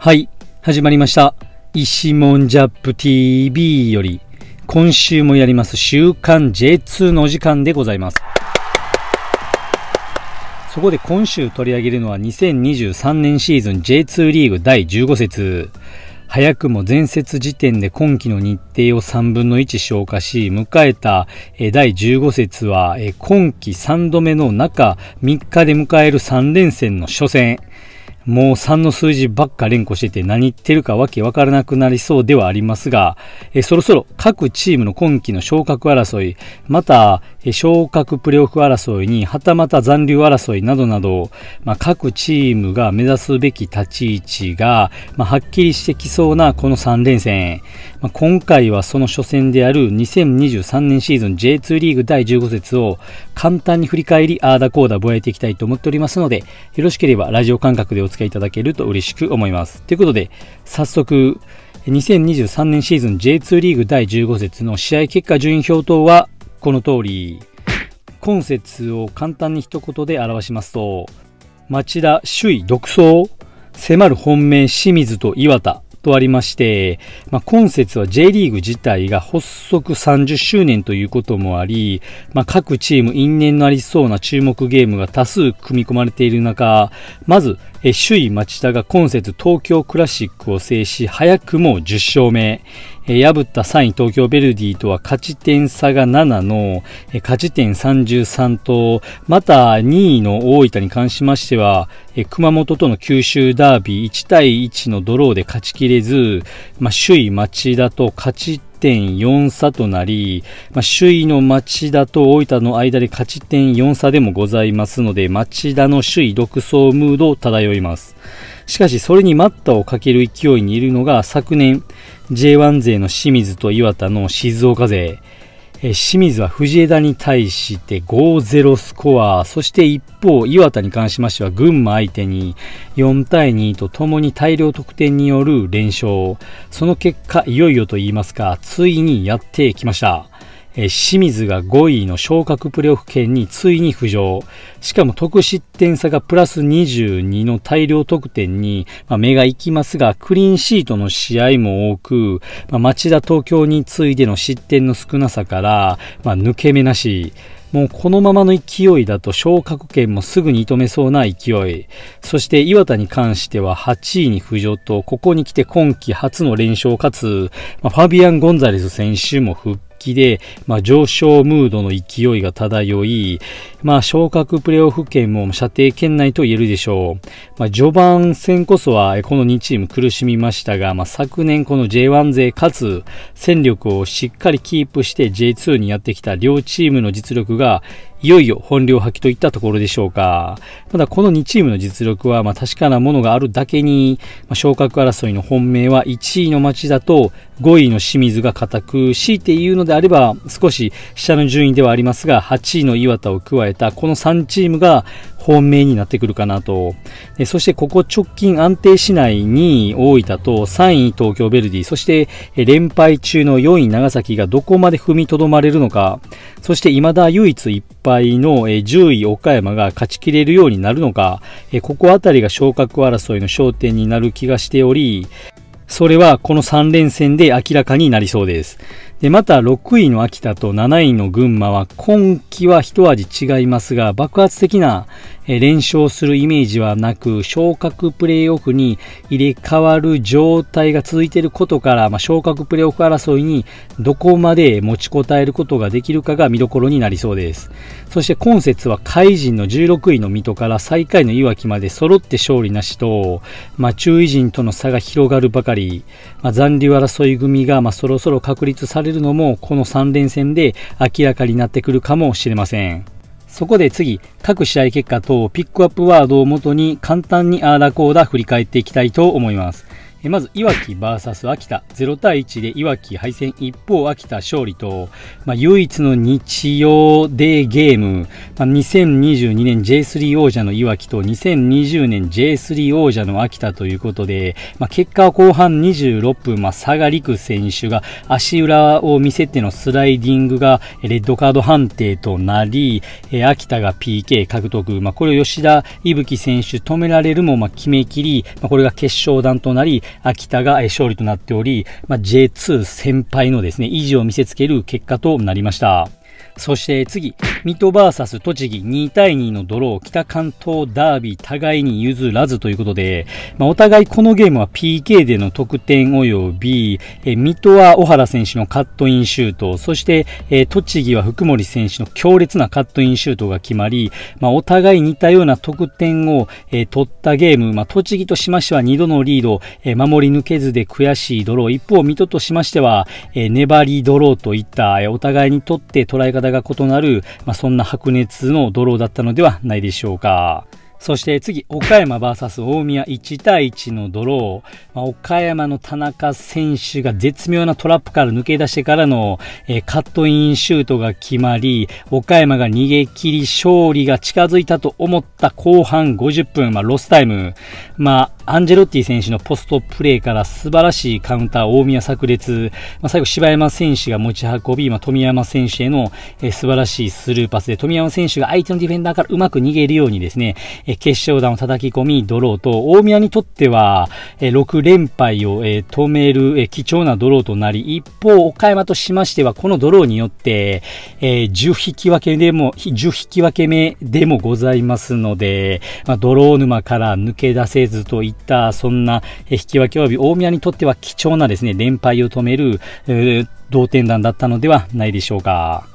はい、始まりました。石門ジャップ TV より、今週もやります週刊 J2 のお時間でございます。そこで今週取り上げるのは2023年シーズン J2 リーグ第15節。早くも前節時点で今季の日程を3分の1消化し、迎えた第15節は今季3度目の中3日で迎える3連戦の初戦。もう3の数字ばっか連呼してて何言ってるかわけわからなくなりそうではありますが、えそろそろ各チームの今季の昇格争い、また昇格プレーオフ争いに、はたまた残留争いなどなど、まあ、各チームが目指すべき立ち位置が、まあ、はっきりしてきそうなこの3連戦。まあ、今回はその初戦である2023年シーズン J2 リーグ第15節を簡単に振り返り、あーだこーだぼやいていきたいと思っておりますので、よろしければラジオ感覚でお付き合いいただけると嬉しく思います。ということで、早速、2023年シーズン J2 リーグ第15節の試合結果順位表等はこの通り、今節を簡単に一言で表しますと、町田首位独走、迫る本命清水と岩田とありまして、まあ、今節は J リーグ自体が発足30周年ということもあり、まあ、各チーム因縁のありそうな注目ゲームが多数組み込まれている中、まずえ首位町田が今節東京クラシックを制し、早くも10勝目。え破った3位東京ベルディとは勝ち点差が7の、え勝ち点33と、また2位の大分に関しましては、え熊本との九州ダービー1対1のドローで勝ちきれず、まあ、首位町田と勝ち1.4差となり、まあ、首位の町田と大分の間で勝ち点4差でもございますので、町田の首位独走ムードを漂います。しかし、それに待ったをかける勢いにいるのが、昨年、J1 勢の清水と岩田の静岡勢。え清水は藤枝に対して5-0スコア、そして一方、岩田に関しましては群馬相手に4対2と共に大量得点による連勝。その結果、いよいよと言いますか、ついにやってきました。清水が5位の昇格プレオフ圏についに浮上。しかも得失点差がプラス22の大量得点に、目が行きますが、クリーンシートの試合も多く、町田東京に次いでの失点の少なさから、まあ、抜け目なし。もうこのままの勢いだと昇格権もすぐに射止めそうな勢い。そして岩田に関しては8位に浮上と、ここに来て今季初の連勝かつ、ファビアン・ゴンザレス選手も復気で、まあ、上昇ムードの勢いが漂い、まあ、昇格プレーオフ圏も射程圏内と言えるでしょう。まあ、序盤戦こそはこの2チーム苦しみましたが、まあ、昨年この J1 勢かつ戦力をしっかりキープして J2 にやってきた両チームの実力がいよいよ本領発揮といったところでしょうか。ただこの2チームの実力はま確かなものがあるだけに、ま昇格争いの本命は1位の町だと5位の清水が固く、強いて言うのであれば少し下の順位ではありますが、8位の岩田を加えたこの3チームが本命になってくるかなと。でそしてここ直近安定しないに大分と3位東京ベルディ、そして連敗中の4位長崎がどこまで踏みとどまれるのか、そして未だ唯一1敗の10位岡山が勝ち切れるようになるのか、ここあたりが昇格争いの焦点になる気がしており、それはこの3連戦で明らかになりそうです。で、また6位の秋田と7位の群馬は今季は一味違いますが、爆発的な連勝するイメージはなく、昇格プレイオフに入れ替わる状態が続いていることから、まあ、昇格プレイオフ争いにどこまで持ちこたえることができるかが見どころになりそうです。そして今節は海人の16位の水戸から最下位の岩木まで揃って勝利なしと、まあ、中位陣との差が広がるばかり、まあ、残留争い組がまそろそろ確立されれるのもこの3連戦で明らかになってくるかもしれません。そこで次、各試合結果等ピックアップワードをもとに簡単にアーだコーダ振り返っていきたいと思います。えまず、いわき VS 秋田、0対1でいわき敗戦、一方秋田勝利と、まあ、唯一の日曜デーゲーム、まあ、2022年 J3 王者のいわきと2020年 J3 王者の秋田ということで、まあ、結果は後半26分、まあ、佐賀陸選手が足裏を見せてのスライディングがレッドカード判定となり、え秋田が PK 獲得、まあ、これを吉田伊吹選手止められるも、まあ、決めきり、まあ、これが決勝弾となり、秋田が勝利となっており、まあ、J2 先輩のですね、意地を見せつける結果となりました。そして次、水戸サス栃木2対2のドロー、北関東ダービー互いに譲らずということで、まあ、お互いこのゲームは PK での得点及び、え水戸は小原選手のカットインシュート、そして、え栃木は福森選手の強烈なカットインシュートが決まり、まあ、お互い似たような得点を、え取ったゲーム、まあ、栃木としましては2度のリード、え守り抜けずで悔しいドロー、一方水戸としましては、え粘りドローといった、えお互いにとって捉え方が異なる、まあ、そんな白熱のドローだったのではないでしょうか。そして次、岡山 VS 大宮1対1のドロー。まあ、岡山の田中選手が絶妙なトラップから抜け出してからの、えー、カットインシュートが決まり、岡山が逃げ切り勝利が近づいたと思った後半50分、まあ、ロスタイム。まあアンジェロッティ選手のポストプレーから素晴らしいカウンター、大宮炸裂、まあ、最後柴山選手が持ち運び、まあ、富山選手への、えー、素晴らしいスルーパスで、富山選手が相手のディフェンダーからうまく逃げるようにですね、えー、決勝弾を叩き込み、ドローと、大宮にとっては、えー、6連敗を、えー、止める、えー、貴重なドローとなり、一方、岡山としましては、このドローによって、えー、10引き分けでも、10引き分け目でもございますので、まあ、ドロー沼から抜け出せずといっったそんな引き分け及び大宮にとっては貴重なですね連敗を止める、えー、同点弾だったのではないでしょうか。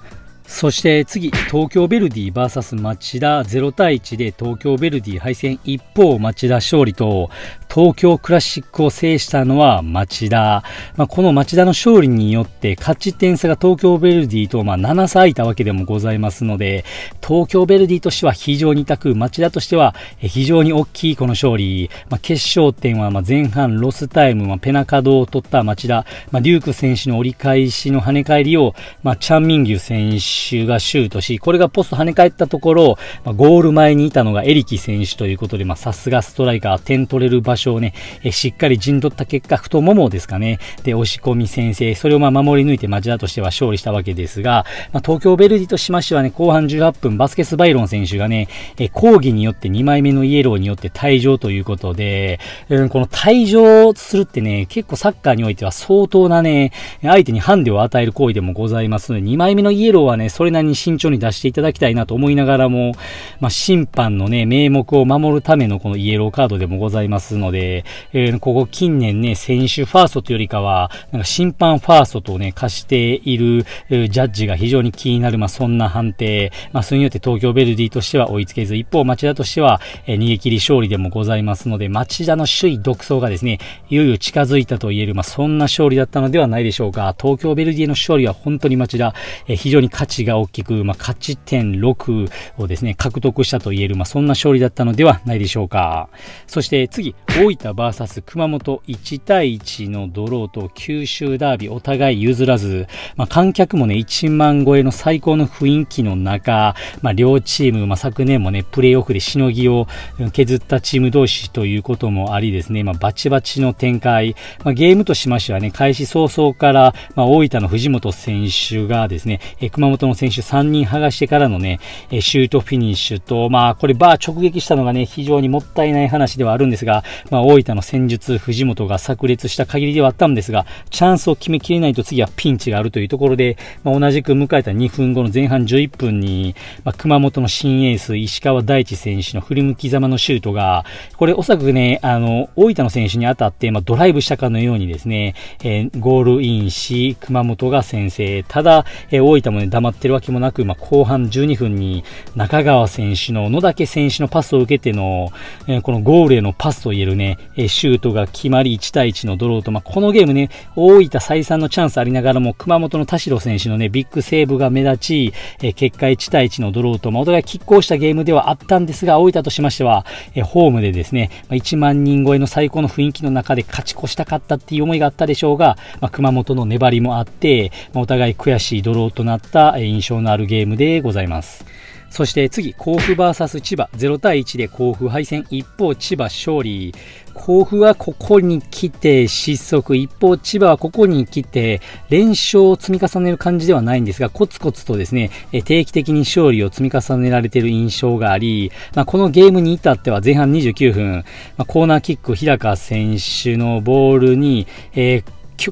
そして次、東京ヴェルディ VS 町田0対1で東京ヴェルディ敗戦一方町田勝利と、東京クラシックを制したのは町田。まあ、この町田の勝利によって勝ち点差が東京ベルディとま7差いたわけでもございますので、東京ベルディとしては非常に痛く、町田としては非常に大きいこの勝利。まあ、決勝点はま前半ロスタイム、まあ、ペナカドを取った町田、まデューク選手の折り返しの跳ね返りを、まチャンミンギュ選手がシュートし、これがポスト跳ね返ったところ、まゴール前にいたのがエリキ選手ということで、さすがストライカー、点取れる場所をね、えしっかり陣取った結果、太ももですかね、で、押し込み先制、それをま守り抜いて町田としては勝利したわけですが、まあ、東京ベルディとしましてはね、後半18分、バスケス・バイロン選手がね、え抗議によって2枚目のイエローによって退場ということで、うん、この退場するってね、結構サッカーにおいては相当なね、相手にハンデを与える行為でもございますので、2枚目のイエローはね、それなりに慎重に出していただきたいなと思いながらも、まあ、審判のね、名目を守るためのこのイエローカードでもございますので、で、えー、ここ近年ね、選手ファーストというよりかは、なんか審判ファーストとね、貸している、えー、ジャッジが非常に気になる、まあ、そんな判定。まあ、それによって東京ベルディとしては追いつけず、一方、町田としては、えー、逃げ切り勝利でもございますので、町田の首位独走がですね、いよいよ近づいたと言える、まあ、そんな勝利だったのではないでしょうか。東京ベルディの勝利は本当に町田、えー、非常に価値が大きく、まあ、勝ち点6をですね、獲得したと言える、まあ、そんな勝利だったのではないでしょうか。そして次、大分 VS 熊本1対1のドローと九州ダービーお互い譲らず、まあ、観客もね、1万超えの最高の雰囲気の中、まあ、両チーム、まあ、昨年もね、プレイオフでしのぎを削ったチーム同士ということもありですね、まあ、バチバチの展開、まあ、ゲームとしましてはね、開始早々から、まあ、大分の藤本選手がですね、え熊本の選手3人剥がしてからのね、えシュートフィニッシュと、まあ、これバー直撃したのがね、非常にもったいない話ではあるんですが、まあ、大分の戦術、藤本が炸裂した限りではあったんですが、チャンスを決めきれないと次はピンチがあるというところで、まあ、同じく迎えた2分後の前半11分に、まあ、熊本の新エース、石川大地選手の振り向きざまのシュートが、これおそらくね、あの、大分の選手に当たって、まあ、ドライブしたかのようにですね、えー、ゴールインし、熊本が先制。ただ、えー、大分もね、黙ってるわけもなく、まあ、後半12分に中川選手の野竹選手のパスを受けての、えー、このゴールへのパスと言えるね、えシュートが決まり1対1のドローと、まあ、このゲームね、大分再三のチャンスありながらも、熊本の田代選手のね、ビッグセーブが目立ち、え結果1対1のドローと、まあ、お互い拮抗したゲームではあったんですが、大分としましては、えホームでですね、ま1万人超えの最高の雰囲気の中で勝ち越したかったっていう思いがあったでしょうが、まあ、熊本の粘りもあって、まお互い悔しいドローとなった印象のあるゲームでございます。そして次、甲府 VS 千葉、0対1で甲府敗戦、一方千葉勝利。甲府はここに来て失速、一方千葉はここに来て連勝を積み重ねる感じではないんですが、コツコツとですね、定期的に勝利を積み重ねられている印象があり、まあ、このゲームに至っては前半29分、まあ、コーナーキック平川選手のボールに、えーこぼれ球、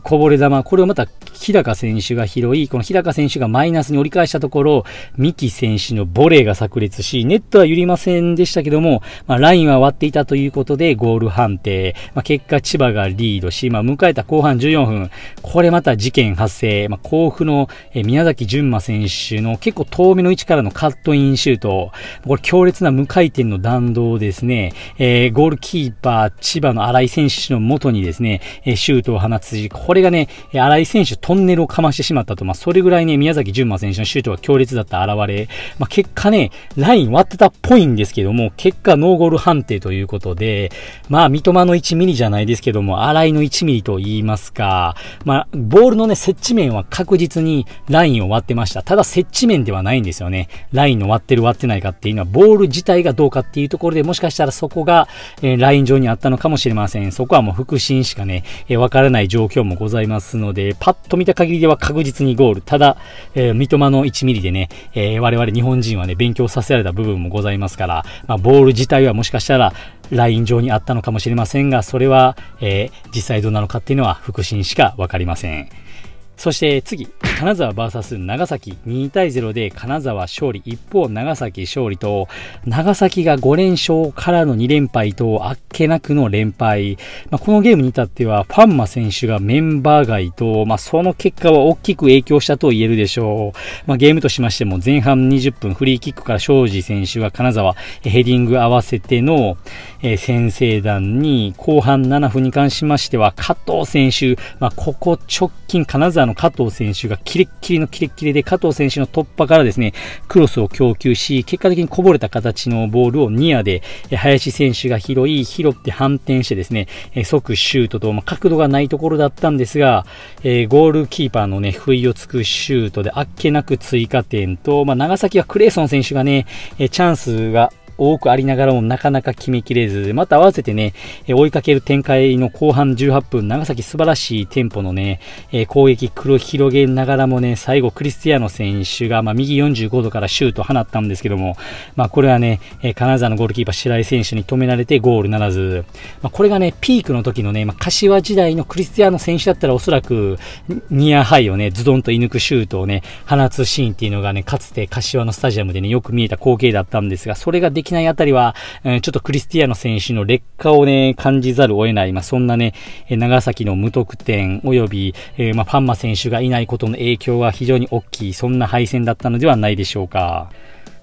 これをまた日高選手が拾い、この日高選手がマイナスに折り返したところ、三木選手のボレーが炸裂し、ネットは揺りませんでしたけども、まあ、ラインは割っていたということでゴール判定、まあ、結果千葉がリードし、まあ、迎えた後半14分、これまた事件発生、まあ、甲府の宮崎純馬選手の結構遠めの位置からのカットインシュート、これ強烈な無回転の弾道ですね、えー、ゴールキーパー千葉の新井選手の元にですね、シュートを放つこれがね、新井選手トンネルをかましてしまったと、まあ、それぐらいね、宮崎純馬選手のシュートが強烈だった現れ、まあ、結果ね、ライン割ってたっぽいんですけども、結果ノーゴール判定ということで、まあ、三笘の1ミリじゃないですけども、新井の1ミリと言いますか、まあ、ボールのね、接地面は確実にラインを割ってました。ただ、接地面ではないんですよね。ラインの割ってる割ってないかっていうのは、ボール自体がどうかっていうところで、もしかしたらそこが、えー、ライン上にあったのかもしれません。そこはもう腹心しかね、えー、わからない状況況もございますので、パッと見た限りでは確実にゴール。ただ、えー、三笘の1ミリでね、えー、我々日本人はね、勉強させられた部分もございますから、まあ、ボール自体はもしかしたら、ライン上にあったのかもしれませんが、それは、えー、実際どうなのかっていうのは、腹心しかわかりません。そして次、金沢 VS 長崎2対0で金沢勝利、一方長崎勝利と、長崎が5連勝からの2連敗と、あっけなくの連敗。まあ、このゲームに至っては、ファンマ選手がメンバー外と、まあ、その結果は大きく影響したと言えるでしょう。まあ、ゲームとしましても、前半20分フリーキックから庄司選手が金沢ヘディング合わせての、え先制弾に、後半7分に関しましては、加藤選手、まここ直近金沢のの加藤選手がキレッキレのキレッキレで加藤選手の突破からですね、クロスを供給し、結果的にこぼれた形のボールをニアで、林選手が拾い、拾って反転してですね、即シュートと、まあ、角度がないところだったんですが、えー、ゴールキーパーのね、不意をつくシュートであっけなく追加点と、まあ、長崎はクレイソン選手がね、チャンスが多くありながらもなかなか決めきれず、また合わせてね、追いかける展開の後半18分、長崎素晴らしいテンポのね、攻撃黒広げながらもね、最後クリスティアーノ選手が、まあ、右45度からシュート放ったんですけども、まあ、これはね、金沢のゴールキーパー白井選手に止められてゴールならず、まあ、これがね、ピークの時のね、まあ、柏時代のクリスティアーノ選手だったらおそらくニアハイをね、ズドンと射抜くシュートをね、放つシーンっていうのがね、かつて柏のスタジアムでね、よく見えた光景だったんですが、それがでできないあたりは、うん、ちょっとクリスティアーノ選手の劣化をね、感じざるを得ない、まあ、そんなね、長崎の無得点、及び、えー、まあ、パンマ選手がいないことの影響は非常に大きい、そんな敗戦だったのではないでしょうか。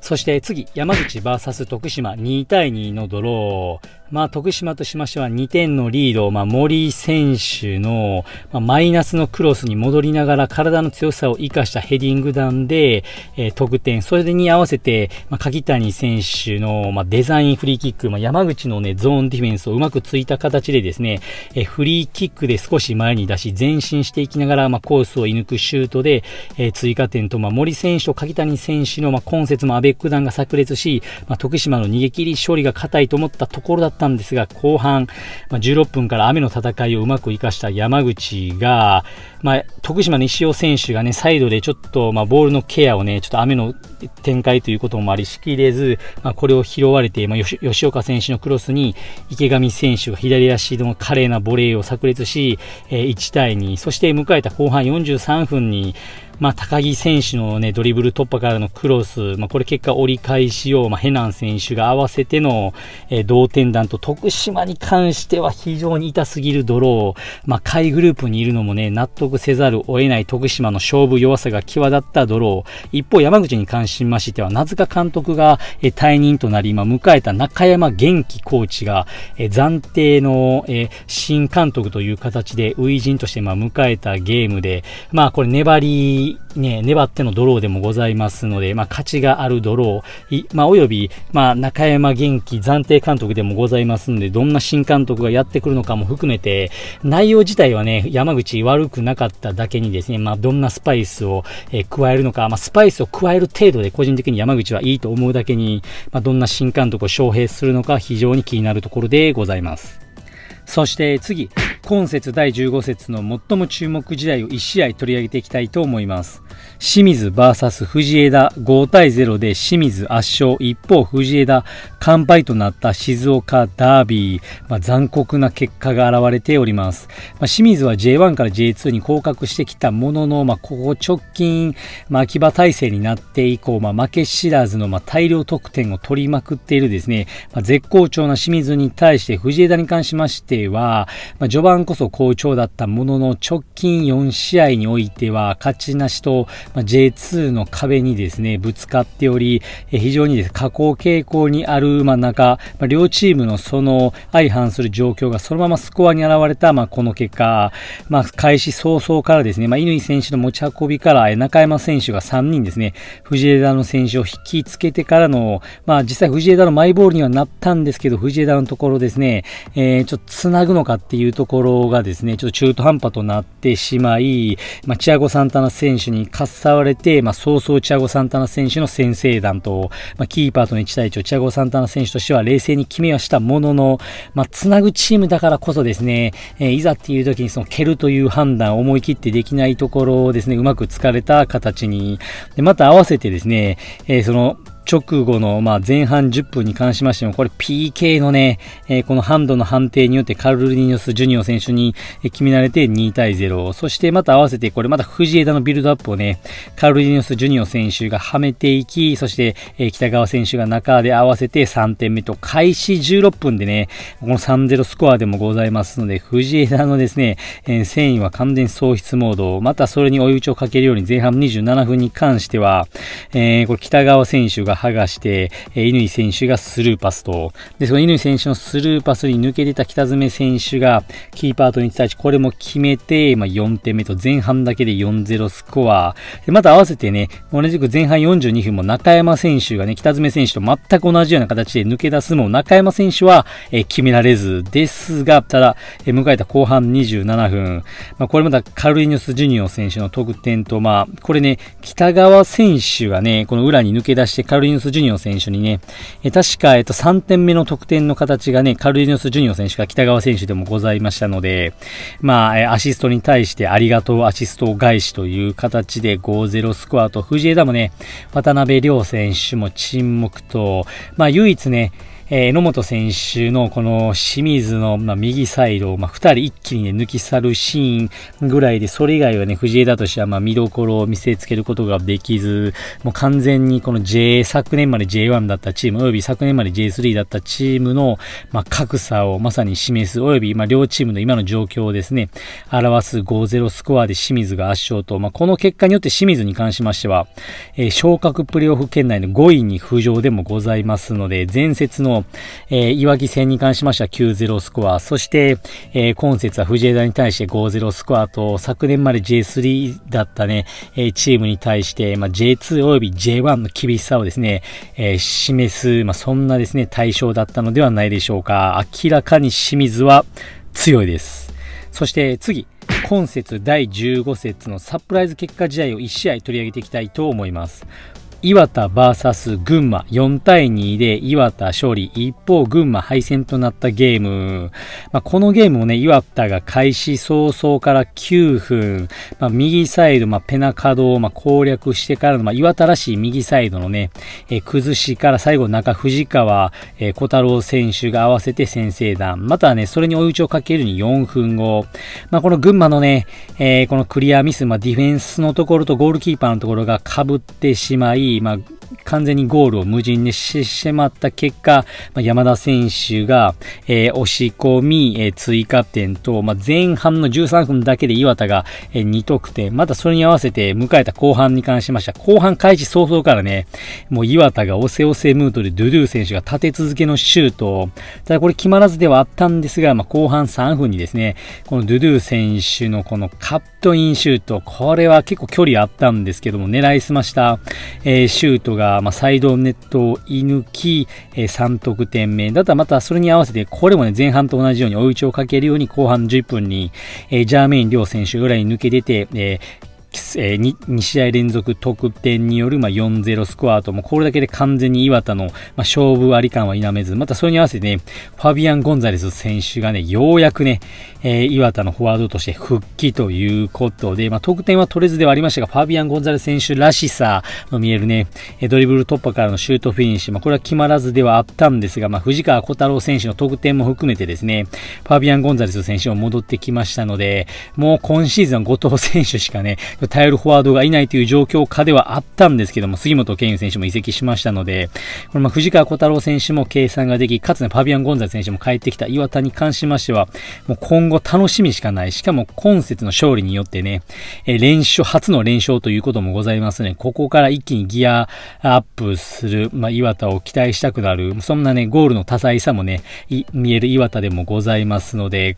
そして次、山口 VS 徳島2対2のドロー。まあ、徳島としましては2点のリードまあ、森選手の、まあ、マイナスのクロスに戻りながら体の強さを生かしたヘディング弾で、えー、得点、それに合わせて、まあ、柿谷選手の、まあ、デザインフリーキック、まあ、山口の、ね、ゾーンディフェンスをうまくついた形でですね、えー、フリーキックで少し前に出し、前進していきながら、まあ、コースを射抜くシュートで、えー、追加点と、まあ、森選手と柿谷選手の、まあ、今節もアベック弾が炸裂し、まあ、徳島の逃げ切り勝利が硬いと思ったところだったったんですが、後半、まあ、16分から雨の戦いをうまく生かした山口が、まあ、徳島西尾選手がね、サイドでちょっと、まあ、ボールのケアをね、ちょっと雨の展開ということもありしきれず、まあ、これを拾われて、まあ、吉岡選手のクロスに池上選手が左足の華麗なボレーを炸裂し、えー、1対2、そして迎えた後半43分に、まあ、高木選手の、ね、ドリブル突破からのクロス、まあ、これ結果折り返しを、まあ、ヘナン選手が合わせての、えー、同点弾と徳島に関しては非常に痛すぎるドロー、まあ、下位グループにいるのも、ね、納得せざるを得ない徳島の勝負弱さが際立ったドロー一方山口に関しましては名塚監督が、えー、退任となり今迎えた中山元気コーチが、えー、暫定の、えー、新監督という形で初陣として、まあ、迎えたゲームで、まあ、これ粘りにね、粘ってのドローでもございますので、まあ、価値があるドロー、まあ、および、まあ、中山元気暫定監督でもございますので、どんな新監督がやってくるのかも含めて、内容自体はね、山口悪くなかっただけにですね、まあ、どんなスパイスを、え加えるのか、まあ、スパイスを加える程度で個人的に山口はいいと思うだけに、まあ、どんな新監督を招聘するのか非常に気になるところでございます。そして次、今節第15節の最も注目時代を1試合取り上げていきたいと思います。清水 VS 藤枝5対0で清水圧勝、一方藤枝完敗となった静岡ダービー、まあ、残酷な結果が現れております。まあ、清水は J1 から J2 に降格してきたものの、まあ、ここ直近、まあ、秋葉体制になって以降、まあ、負け知らずの、まあ、大量得点を取りまくっているですね、まあ、絶好調な清水に対して藤枝に関しましては、まあ、序盤こそ好調だったものの直近4試合においては勝ちなしとま J2 の壁にですね、ぶつかっており、え非常にです、ね、下降傾向にある、ま中、ま両チームのその相反する状況がそのままスコアに現れた、まあ、この結果、まあ、開始早々からですね、ま乾選手の持ち運びから、中山選手が3人ですね、藤枝の選手を引きつけてからの、まあ実際藤枝のマイボールにはなったんですけど、藤枝のところですね、えー、ちょっと繋ぐのかっていうところがですね、ちょっと中途半端となってしまい、まあ、チアゴ・サンタナ選手にか携われて、まあ、早々チアゴ・サンタナ選手の先制弾と、まあ、キーパーとの1対1をチアゴ・サンタナ選手としては冷静に決めはしたものの、まあ、つなぐチームだからこそですね、えー、いざっていう時にその蹴るという判断を思い切ってできないところをですね、うまく疲れた形に、でまた合わせてですね、えー、その直後の、まあ、前半10分に関しましても、これ PK のね、えー、このハンドの判定によってカルルニオス・ジュニオ選手に決められて2対0。そしてまた合わせて、これまた藤枝のビルドアップをね、カルルニオス・ジュニオ選手がはめていき、そして、え北川選手が中で合わせて3点目と、開始16分でね、この3-0スコアでもございますので、藤枝のですね、えー、繊維は完全喪失モード、またそれに追い打ちをかけるように前半27分に関しては、えー、これ北川選手が剥がして、えー、乾選手がスルーパスと、で、その乾選手のスルーパスに抜けてた北爪選手が、キーパーとに対1、これも決めて、まあ、4点目と前半だけで4-0スコア。で、また合わせてね、同じく前半42分も中山選手がね、北爪選手と全く同じような形で抜け出すも、中山選手は、えー、決められずですが、ただ、えー、迎えた後半27分、まあ、これまたカルリニョス・ジュニオ選手の得点と、まあ、これね、北川選手がね、この裏に抜け出してカルリーヌス・ジュニオ選手にね、え確か、えっと、3点目の得点の形がね、カルリーヌス・ジュニオ選手が北川選手でもございましたので、まあ、えアシストに対してありがとうアシスト返しという形で5-0スコアと、藤枝もね、渡辺亮選手も沈黙と、まあ、唯一ね、えー、野本選手のこの清水の、まあ、右サイドを、まあ、2人一気に、ね、抜き去るシーンぐらいで、それ以外はね、藤枝としてはまあ見どころを見せつけることができず、もう完全にこの J、昨年まで J1 だったチーム、および昨年まで J3 だったチームの、まあ、格差をまさに示す、および、まあ、両チームの今の状況をですね、表す5-0スコアで清水が圧勝と、まあ、この結果によって清水に関しましては、えー、昇格プレーオフ圏内の5位に浮上でもございますので、前節のえー、岩木戦に関しましては9-0スコア、そして、えー、今節は藤枝に対して5-0スコアと、昨年まで J3 だったね、えー、チームに対して、まあ、J2 及び J1 の厳しさをですね、えー、示す、まあ、そんなですね、対象だったのではないでしょうか。明らかに清水は強いです。そして次、今節第15節のサプライズ結果試合を1試合取り上げていきたいと思います。岩田 VS 群馬4対2で岩田勝利一方群馬敗戦となったゲーム、まあ、このゲームもね岩田が開始早々から9分、まあ、右サイド、まあ、ペナカドをま攻略してからの、ま岩田らしい右サイドのね、えー、崩しから最後中藤川、えー、小太郎選手が合わせて先制弾またはねそれに追い打ちをかけるに4分後、まこの群馬のね、えー、このクリアミス、まディフェンスのところとゴールキーパーのところがかぶってしまいまあ、完全にゴールを無人にしてしまった結果、まあ、山田選手が、えー、押し込み、えー、追加点と、まあ、前半の13分だけで岩田が、えー、2得点、またそれに合わせて迎えた後半に関しましては、後半開始早々からね、もう岩田が押せ押せムートでドゥドゥ選手が立て続けのシュート、ただこれ決まらずではあったんですが、まあ、後半3分にですね、このドゥドゥ選手のこのカットインシュート、これは結構距離あったんですけども、狙いすました、えー、シュートが、、まあ、サイドネットを射抜き、えー、3得点目。だったらまたそれに合わせて、これもね、前半と同じように追い打ちをかけるように、後半10分に、えー、ジャーメイン両選手ぐらいに抜け出て、えー、えー、2, 2試合連続得点による、まあ、4-0スコアと、もこれだけで完全に岩田の、まあ、勝負あり感は否めず、またそれに合わせてね、ファビアン・ゴンザレス選手がね、ようやくね、えー、岩田のフォワードとして復帰ということで、まあ、得点は取れずではありましたが、ファビアン・ゴンザレス選手らしさの見えるね、ドリブル突破からのシュートフィニッシュ、まあ、これは決まらずではあったんですが、まあ、藤川小太郎選手の得点も含めてですね、ファビアン・ゴンザレス選手も戻ってきましたので、もう今シーズンは後藤選手しかね、頼るフォワードがいないという状況下ではあったんですけども、杉本健佑選手も移籍しましたので、これま藤川小太郎選手も計算ができ、かつね、ファビアン・ゴンザ選手も帰ってきた岩田に関しましては、もう今後楽しみしかない。しかも今節の勝利によってね、え連勝、初の連勝ということもございますね。ここから一気にギアアップする、まあ、岩田を期待したくなる、そんなね、ゴールの多彩さもね、見える岩田でもございますので、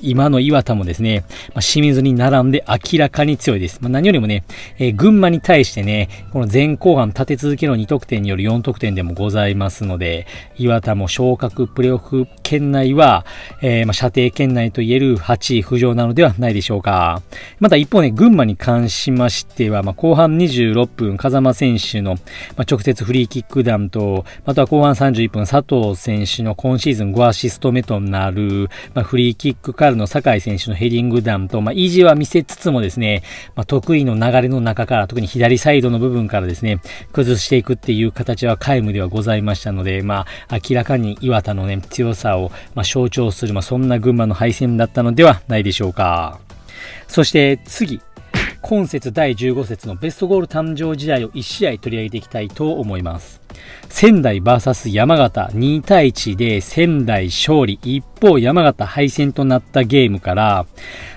今の岩田もですね、まあ、清水に並んで明らかに強いです。まあ、何よりもね、えー、群馬に対してね、この前後半立て続けの2得点による4得点でもございますので、岩田も昇格プレオフ圏内は、えー、まあ、射程圏内といえる8位浮上なのではないでしょうか。また一方ね、群馬に関しましては、まあ、後半26分、風間選手の、まあ、直接フリーキック弾と、また後半31分、佐藤選手の今シーズン5アシスト目となる、まあ、フリーキッククカールの酒井選手のヘディング弾と、まあ、イは見せつつもですね、まあ、得意の流れの中から、特に左サイドの部分からですね、崩していくっていう形は皆無ではございましたので、まあ、明らかに岩田のね、強さを、ま象徴する、まそんな群馬の敗戦だったのではないでしょうか。そして次、今節第15節のベストゴール誕生時代を1試合取り上げていきたいと思います。仙台 VS 山形2対1で仙台勝利。一方山形敗戦となったゲームから、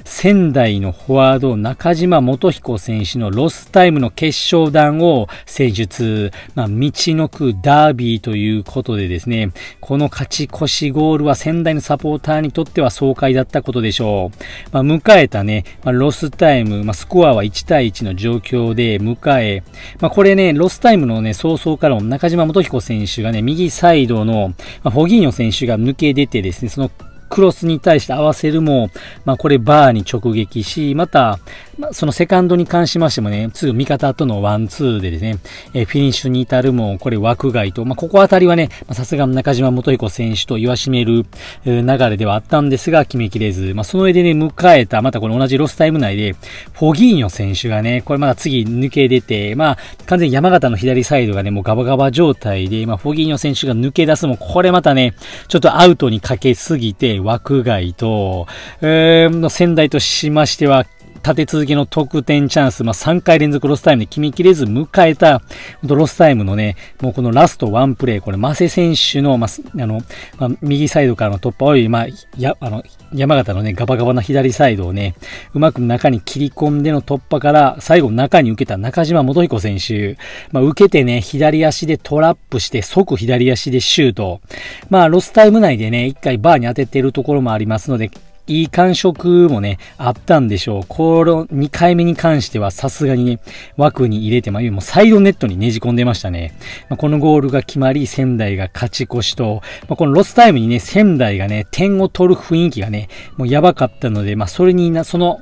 仙台のフォワード中島元彦選手のロスタイムの決勝弾を選術、まあ、道のくダービーということでですね、この勝ち越しゴールは仙台のサポーターにとっては爽快だったことでしょう。まあ、迎えたね、まあ、ロスタイム、まあ、スコアは1対1の状況で迎え、まあ、これね、ロスタイムのね、早々から中島元彦選手がね、右サイドの、まあ、フォギーニョ選手が抜け出てですね、そのクロスに対して合わせるも、まあ、これバーに直撃し、また、まあ、そのセカンドに関しましてもね、2、味方とのワンツーでですね、えフィニッシュに至るも、これ枠外と、まあ、ここあたりはね、さすが中島元彦選手と言わしめる、流れではあったんですが、決めきれず、まあ、その上でね、迎えた、またこの同じロスタイム内で、フォギーニョ選手がね、これまだ次抜け出て、まあ、完全に山形の左サイドがね、もうガバガバ状態で、まあ、フォギーニョ選手が抜け出すも、これまたね、ちょっとアウトにかけすぎて、枠外と、えー、の仙台としましては、立て続けの得点チャンス、まあ、3回連続ロスタイムで決めきれず迎えた、ロスタイムのね、もうこのラストワンプレー、これ、マセ選手の、まあ、あの、まあ、右サイドからの突破を、まあ、や、あの、山形のね、ガバガバな左サイドをね、うまく中に切り込んでの突破から、最後中に受けた中島元彦選手、まあ、受けてね、左足でトラップして、即左足でシュート。まあ、ロスタイム内でね、一回バーに当ててるところもありますので、いい感触もね、あったんでしょう。この2回目に関してはさすがにね、枠に入れて、まあ、もうサイドネットにねじ込んでましたね。まあ、このゴールが決まり、仙台が勝ち越しと、まあ、このロスタイムにね、仙台がね、点を取る雰囲気がね、もうやばかったので、まあ、それにな、その、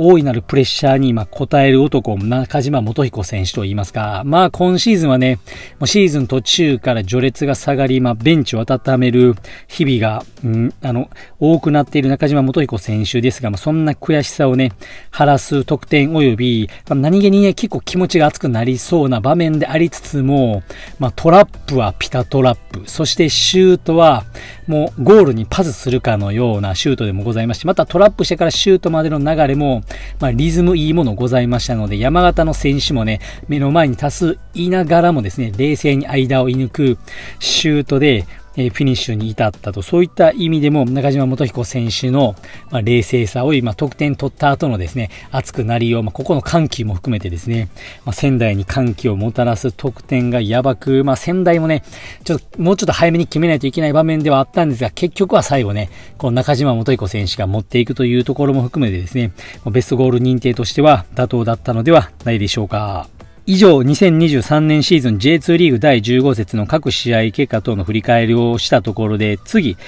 大いなるプレッシャーに今応える男、中島元彦選手と言いますか、まあ今シーズンはね、もうシーズン途中から序列が下がり、まあベンチを温める日々が、うん、あの、多くなっている中島元彦選手ですが、まあそんな悔しさをね、晴らす得点及び、まあ、何気にね、結構気持ちが熱くなりそうな場面でありつつも、まあトラップはピタトラップ、そしてシュートはもうゴールにパズするかのようなシュートでもございまして、またトラップしてからシュートまでの流れも、まあ、リズムいいものございましたので、山形の選手もね、目の前に多数いながらもですね、冷静に間を射抜くシュートで、えフィニッシュに至ったと、そういった意味でも中島元彦選手の、ま冷静さを今得点取った後のですね、熱くなりよう、まここの歓喜も含めてですね、ま仙台に歓喜をもたらす得点がやばく、まあ、仙台もね、ちょっともうちょっと早めに決めないといけない場面ではあったんですが、結局は最後ね、この中島元彦選手が持っていくというところも含めてですね、ベストゴール認定としては妥当だったのではないでしょうか。以上、2023年シーズン J2 リーグ第15節の各試合結果等の振り返りをしたところで、次、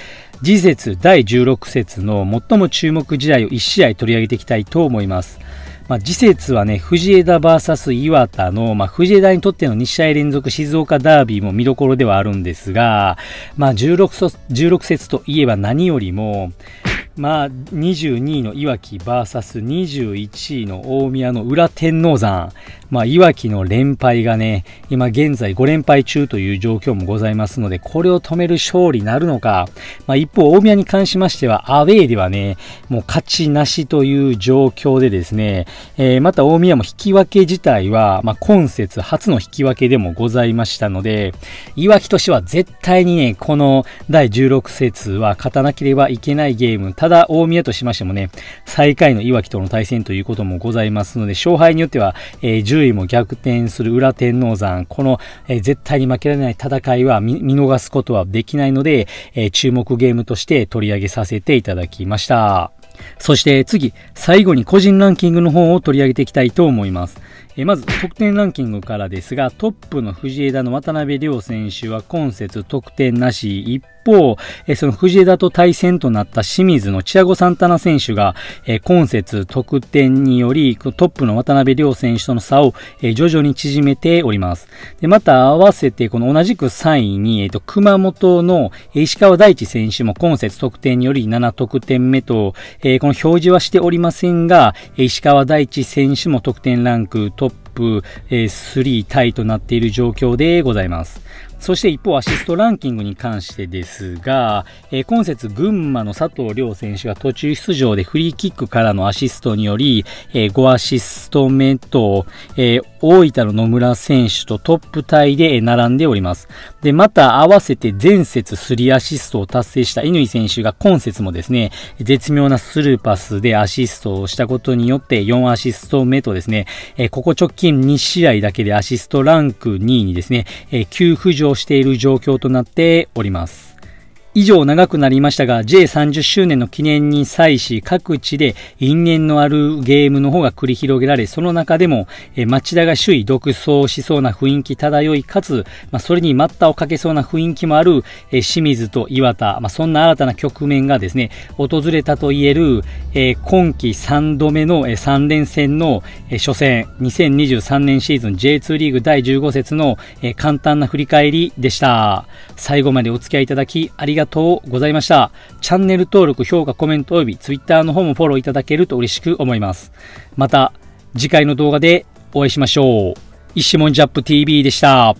次節第16節の最も注目時代を1試合取り上げていきたいと思います。まあ、次節はね、藤枝 VS 岩田の、まあ、藤枝にとっての2試合連続静岡ダービーも見どころではあるんですが、まあ16、16節といえば何よりも、まあ、22位のいわき VS21 位の大宮の裏天王山。まあ、いわきの連敗がね、今現在5連敗中という状況もございますので、これを止める勝利なるのか。まあ、一方、大宮に関しましては、アウェーではね、もう勝ちなしという状況でですね、えー、また大宮も引き分け自体は、まあ、今節初の引き分けでもございましたので、いわきとしては絶対にね、この第16節は勝たなければいけないゲーム、ただ大宮としましてもね、最下位の岩城との対戦ということもございますので、勝敗によっては、えー、10位も逆転する裏天王山、この、えー、絶対に負けられない戦いは見逃すことはできないので、えー、注目ゲームとして取り上げさせていただきました。そして次、最後に個人ランキングの方を取り上げていきたいと思います。えまず、得点ランキングからですが、トップの藤枝の渡辺亮選手は今節得点なし、方、えその藤枝と対戦となった清水のチアゴ・サンタナ選手が、え今節得点により、トップの渡辺亮選手との差を、え徐々に縮めております。で、また合わせて、この同じく3位に、えっ、と、熊本の石川大地選手も今節得点により7得点目と、えこの表示はしておりませんが、石川大地選手も得点ランクトップ、え3タイとなっている状況でございます。そして一方、アシストランキングに関してですが、えー、今節、群馬の佐藤亮選手が途中出場でフリーキックからのアシストにより、えー、5アシスト目と、えー、大分の野村選手とトップタイで並んでおります。で、また合わせて前節3アシストを達成した乾選手が今節もですね、絶妙なスルーパスでアシストをしたことによって4アシスト目とですね、えここ直近2試合だけでアシストランク2位にですね、え急浮上している状況となっております。以上長くなりましたが、J30 周年の記念に際し、各地で因縁のあるゲームの方が繰り広げられ、その中でも、え町田が首位独走しそうな雰囲気漂い、かつ、まあ、それに待ったをかけそうな雰囲気もある、え清水と岩田、まあ、そんな新たな局面がですね、訪れたといえる、え今季3度目の、3連戦の、初戦、2023年シーズン J2 リーグ第15節の、え簡単な振り返りでした。最後までお付き合いいただき、ありがとうございました。がとうございました。チャンネル登録、評価、コメント及び Twitter の方もフォローいただけると嬉しく思います。また次回の動画でお会いしましょう。石文ジャップ TV でした。